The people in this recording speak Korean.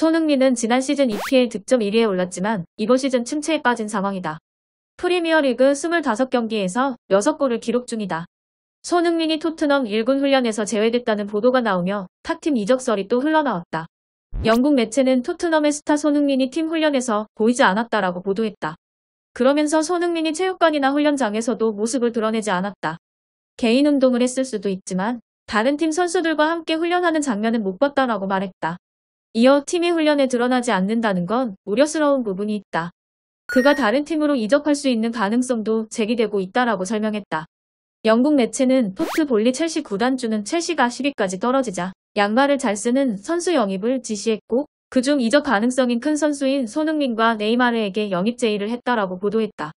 손흥민은 지난 시즌 EPL 득점 1위에 올랐지만 이번 시즌 침체에 빠진 상황이다. 프리미어리그 25경기에서 6골을 기록 중이다. 손흥민이 토트넘 1군 훈련에서 제외됐다는 보도가 나오며 탁팀 이적설이 또 흘러나왔다. 영국 매체는 토트넘의 스타 손흥민이 팀 훈련에서 보이지 않았다라고 보도했다. 그러면서 손흥민이 체육관이나 훈련장에서도 모습을 드러내지 않았다. 개인 운동을 했을 수도 있지만 다른 팀 선수들과 함께 훈련하는 장면은 못 봤다라고 말했다. 이어 팀의 훈련에 드러나지 않는다는 건 우려스러운 부분이 있다. 그가 다른 팀으로 이적할 수 있는 가능성도 제기되고 있다라고 설명했다. 영국 매체는 토트 볼리 첼시 구단주는 첼시가 10위까지 떨어지자 양말을 잘 쓰는 선수 영입을 지시했고 그 중 이적 가능성인 큰 선수인 손흥민과 네이마르에게 영입 제의를 했다라고 보도했다.